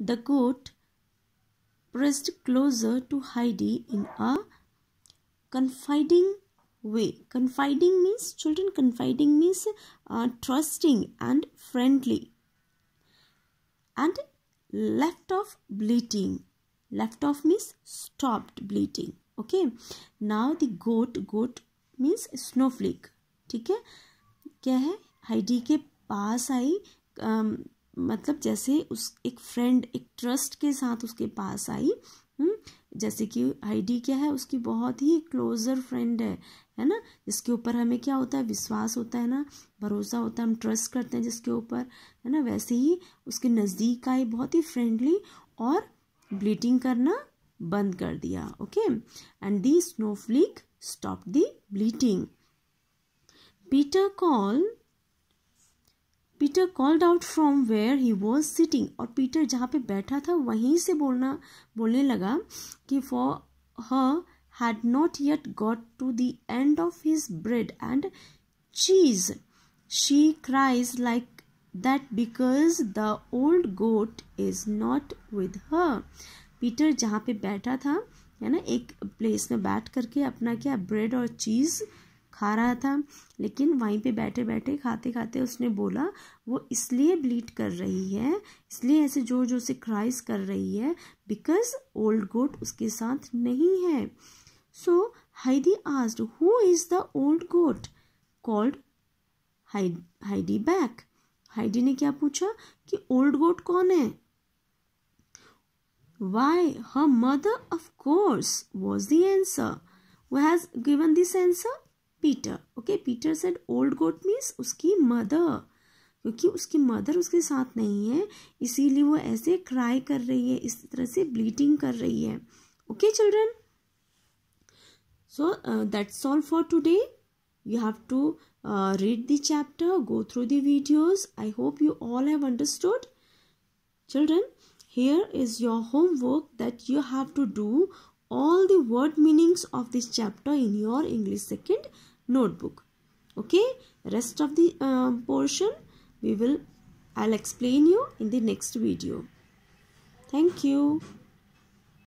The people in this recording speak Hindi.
The goat pressed closer to Heidi in a confiding way. Confiding means children, confiding means uh, trusting and friendly. And left off bleating. Left off means stopped bleating. Okay. Now the goat, goat means snowflake. ठीक है क्या है हाइडी के पास आई um, मतलब जैसे उस एक फ्रेंड एक ट्रस्ट के साथ उसके पास आई हुँ? हम्म, जैसे कि आईडी क्या है उसकी बहुत ही क्लोजर फ्रेंड है है ना जिसके ऊपर हमें क्या होता है विश्वास होता है ना भरोसा होता है हम ट्रस्ट करते हैं जिसके ऊपर है ना वैसे ही उसके नज़दीक आए बहुत ही फ्रेंडली और ब्लीडिंग करना बंद कर दिया okay and the snowflake stop the bleating Peter call Peter called out from where he was sitting और पीटर जहाँ पे बैठा था वहीं से बोलना बोलने लगा कि for he had not yet got to the end of his bread and cheese she cries like that because the old goat is not with her Peter जहाँ पे बैठा था है ना एक प्लेस में बैठ करके अपना क्या ब्रेड और चीज़ खा रहा था लेकिन वहीं पे बैठे बैठे खाते खाते उसने बोला वो इसलिए ब्लीड कर रही है इसलिए ऐसे जोर जोर से क्राइस कर रही है बिकॉज ओल्ड गोट उसके साथ नहीं है so Heidi asked who is the old goat called Heidi back Heidi ने क्या पूछा कि ओल्ड गोट कौन है Why? Her mother, of course, was the answer. Who has given this answer? Peter okay Peter said old goat means उसकी मदर क्योंकि उसकी मदर उसके साथ नहीं है इसीलिए वो ऐसे क्राई कर रही है इस तरह से ब्लीडिंग कर रही है okay children so that's all for today you have to read the chapter go through the videos I hope you all have understood children here is your homework that you have to do all the word meanings of this chapter in your English second notebook okay rest of the um, portion we will i'll explain you in the next video thank you